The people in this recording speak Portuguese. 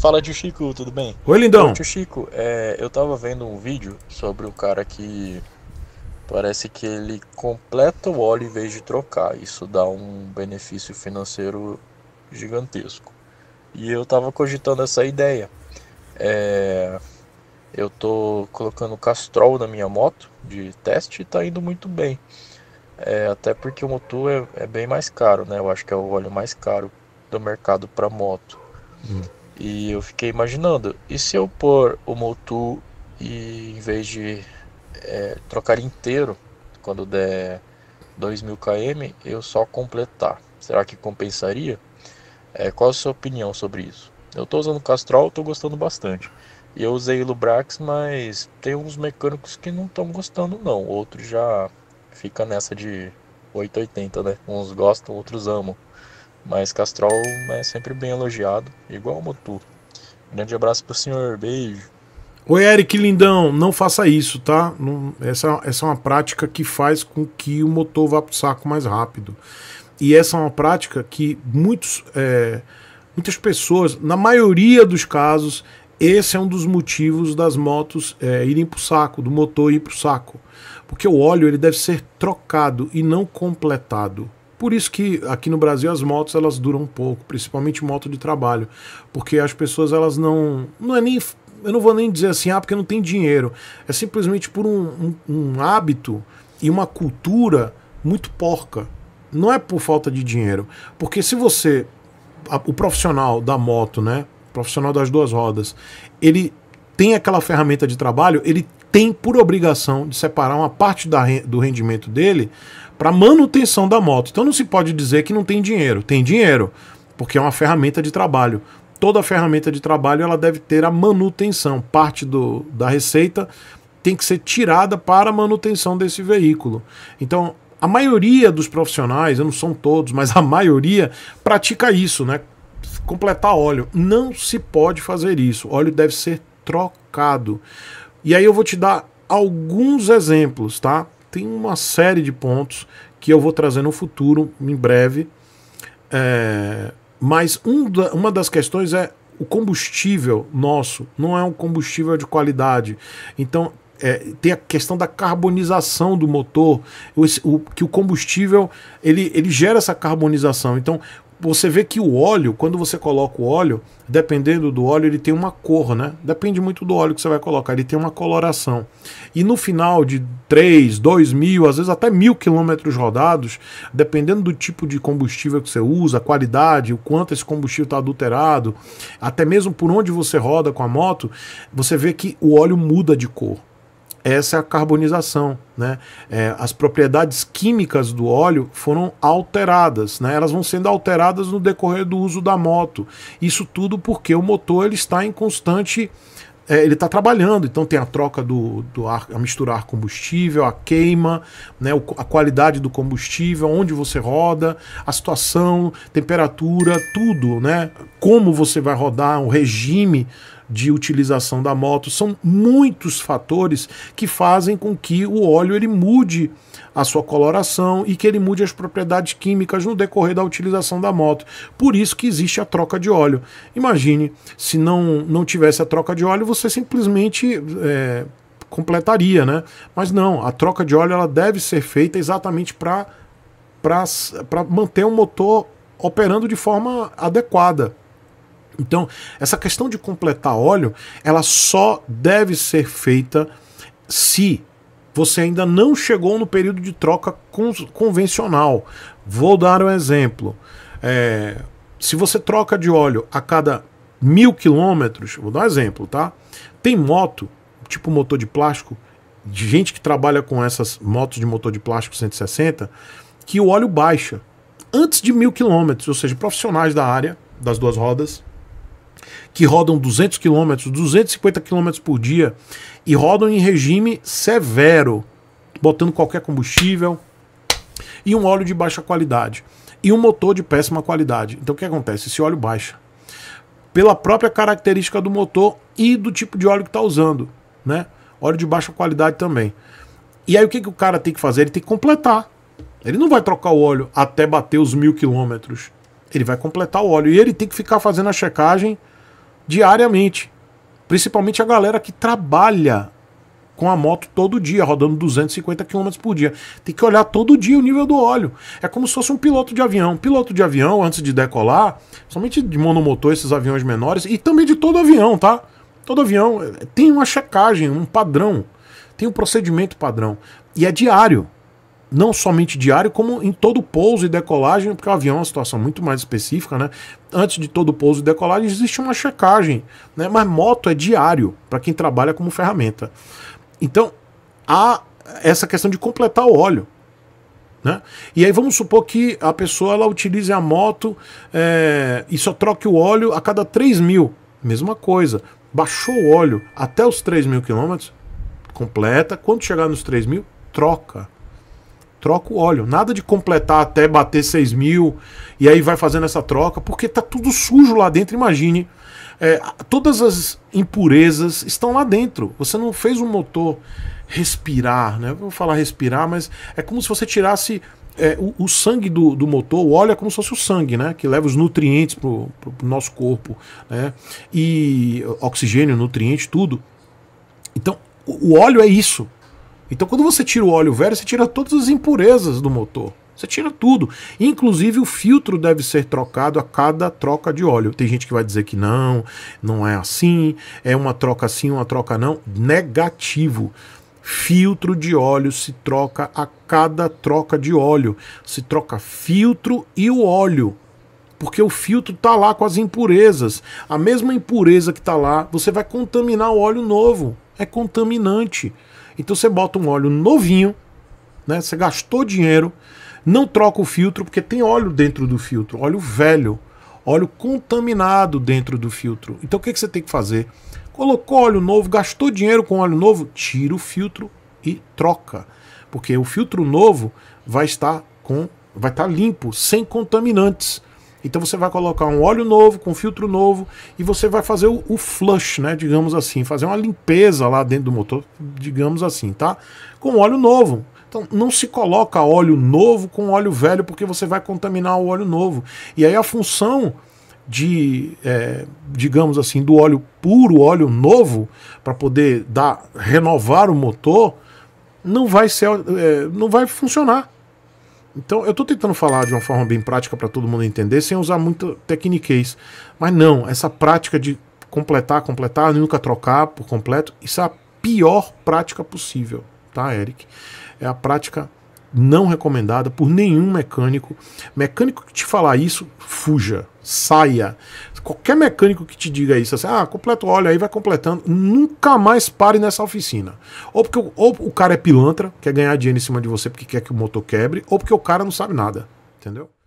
Fala tio Chico, tudo bem? Oi, lindão. Oi, tio Chico, é, eu tava vendo um vídeo sobre o cara que parece que ele completa o óleo em vez de trocar. Isso dá um benefício financeiro gigantesco. E eu tava cogitando essa ideia. É, eu tô colocando castrol na minha moto de teste e tá indo muito bem. É, até porque o motor é, é, bem mais caro, né? Eu acho que é o óleo mais caro do mercado para moto. Hum. E eu fiquei imaginando, e se eu pôr o Motul e em vez de é, trocar inteiro, quando der 2000 km, eu só completar? Será que compensaria? É, qual a sua opinião sobre isso? Eu estou usando Castrol, estou gostando bastante. E eu usei Lubrax, mas tem uns mecânicos que não estão gostando não. Outros já fica nessa de 880, né? Uns gostam, outros amam. Mas Castrol é sempre bem elogiado, igual o Motu. Grande abraço pro senhor, beijo. Oi, Eric, lindão, não faça isso, tá? Não, essa, essa é uma prática que faz com que o motor vá pro saco mais rápido. E essa é uma prática que muitos, é, muitas pessoas, na maioria dos casos, esse é um dos motivos das motos é, irem pro saco, do motor ir pro saco. Porque o óleo ele deve ser trocado e não completado. Por isso que aqui no Brasil as motos elas duram pouco, principalmente moto de trabalho, porque as pessoas elas não não é nem eu não vou nem dizer assim, ah, porque não tem dinheiro. É simplesmente por um, um, um hábito e uma cultura muito porca. Não é por falta de dinheiro, porque se você a, o profissional da moto, né, profissional das duas rodas, ele tem aquela ferramenta de trabalho, ele tem por obrigação de separar uma parte da, do rendimento dele para manutenção da moto. Então não se pode dizer que não tem dinheiro. Tem dinheiro, porque é uma ferramenta de trabalho. Toda ferramenta de trabalho ela deve ter a manutenção. Parte do, da receita tem que ser tirada para a manutenção desse veículo. Então, a maioria dos profissionais, eu não são todos, mas a maioria pratica isso, né? Completar óleo. Não se pode fazer isso. óleo deve ser trocado. E aí eu vou te dar alguns exemplos, tá? Tem uma série de pontos que eu vou trazer no futuro, em breve. É... Mas um da, uma das questões é o combustível nosso não é um combustível de qualidade. Então, é, tem a questão da carbonização do motor, o, o, que o combustível ele, ele gera essa carbonização. Então, você vê que o óleo, quando você coloca o óleo, dependendo do óleo, ele tem uma cor, né? Depende muito do óleo que você vai colocar, ele tem uma coloração. E no final de 3, 2 mil, às vezes até mil quilômetros rodados, dependendo do tipo de combustível que você usa, a qualidade, o quanto esse combustível está adulterado, até mesmo por onde você roda com a moto, você vê que o óleo muda de cor essa é a carbonização. Né? É, as propriedades químicas do óleo foram alteradas, né? elas vão sendo alteradas no decorrer do uso da moto. Isso tudo porque o motor ele está em constante. É, ele está trabalhando, então tem a troca do, do ar, a misturar combustível, a queima, né, a qualidade do combustível, onde você roda, a situação, temperatura, tudo, né? Como você vai rodar, o regime de utilização da moto. São muitos fatores que fazem com que o óleo ele mude a sua coloração e que ele mude as propriedades químicas no decorrer da utilização da moto. Por isso que existe a troca de óleo. Imagine se não, não tivesse a troca de óleo, você simplesmente é, completaria, né? Mas não, a troca de óleo ela deve ser feita exatamente para manter o motor operando de forma adequada. Então, essa questão de completar óleo, ela só deve ser feita se você ainda não chegou no período de troca convencional. Vou dar um exemplo. É, se você troca de óleo a cada mil quilômetros, vou dar um exemplo, tá? Tem moto, tipo motor de plástico, de gente que trabalha com essas motos de motor de plástico 160, que o óleo baixa antes de mil quilômetros, ou seja, profissionais da área das duas rodas que rodam 200 km, 250 km por dia e rodam em regime severo, botando qualquer combustível e um óleo de baixa qualidade e um motor de péssima qualidade. Então o que acontece? Esse óleo baixa pela própria característica do motor e do tipo de óleo que está usando, né? Óleo de baixa qualidade também. E aí o que, que o cara tem que fazer? Ele tem que completar. Ele não vai trocar o óleo até bater os mil quilômetros. Ele vai completar o óleo e ele tem que ficar fazendo a checagem diariamente. Principalmente a galera que trabalha com a moto todo dia, rodando 250 km por dia. Tem que olhar todo dia o nível do óleo. É como se fosse um piloto de avião. piloto de avião, antes de decolar, somente de monomotor, esses aviões menores, e também de todo avião, tá? Todo avião eh, tem uma checagem, um padrão, tem um procedimento padrão. E é diário não somente diário, como em todo pouso e decolagem, porque o avião é uma situação muito mais específica, né? Antes de todo pouso e decolagem existe uma checagem, né? Mas moto é diário para quem trabalha como ferramenta. Então, há essa questão de completar o óleo. Né? E aí vamos supor que a pessoa ela utilize a moto é, e só troque o óleo a cada 3 mil. Mesma coisa. Baixou o óleo até os 3 mil quilômetros, completa. Quando chegar nos 3 mil, troca troca o óleo. Nada de completar até bater 6 mil e aí vai fazendo essa troca, porque tá tudo sujo lá dentro. Imagine, é, todas as impurezas estão lá dentro. Você não fez o motor respirar, né? Eu vou falar respirar, mas é como se você tirasse é, o, o, sangue do, do, motor, o óleo é como se fosse o sangue, né? Que leva os nutrientes para o nosso corpo, né? E oxigênio, nutriente, tudo. Então, o, o óleo é isso. Então, quando você tira o óleo velho, você tira todas as impurezas do motor. Você tira tudo. Inclusive, o filtro deve ser trocado a cada troca de óleo. Tem gente que vai dizer que não, não é assim, é uma troca sim, uma troca não. Negativo. Filtro de óleo se troca a cada troca de óleo. Se troca filtro e o óleo porque o filtro tá lá com as impurezas. A mesma impureza que tá lá, você vai contaminar o óleo novo. É contaminante. Então você bota um óleo novinho, né? Você gastou dinheiro, não troca o filtro porque tem óleo dentro do filtro, óleo velho, óleo contaminado dentro do filtro. Então o que, que você tem que fazer? Colocou óleo novo, gastou dinheiro com óleo novo, tira o filtro e troca, porque o filtro novo vai estar com vai estar limpo, sem contaminantes. Então você vai colocar um óleo novo, com filtro novo, e você vai fazer o, o, flush, né? Digamos assim, fazer uma limpeza lá dentro do motor, digamos assim, tá? Com óleo novo. Então não se coloca óleo novo com óleo velho, porque você vai contaminar o óleo novo. E aí a função de, é, digamos assim, do óleo puro, óleo novo, para poder dar, renovar o motor, não vai ser, é, não vai funcionar então, eu estou tentando falar de uma forma bem prática para todo mundo entender, sem usar muito tecniquez. Mas não, essa prática de completar, completar, nunca trocar por completo, isso é a pior prática possível, tá, Eric? É a prática não recomendada por nenhum mecânico. Mecânico que te falar isso, fuja, saia. Qualquer mecânico que te diga isso, assim, ah, completa o óleo aí, vai completando, nunca mais pare nessa oficina. Ou porque o, ou o cara é pilantra, quer ganhar dinheiro em cima de você porque quer que o motor quebre, ou porque o cara não sabe nada, entendeu?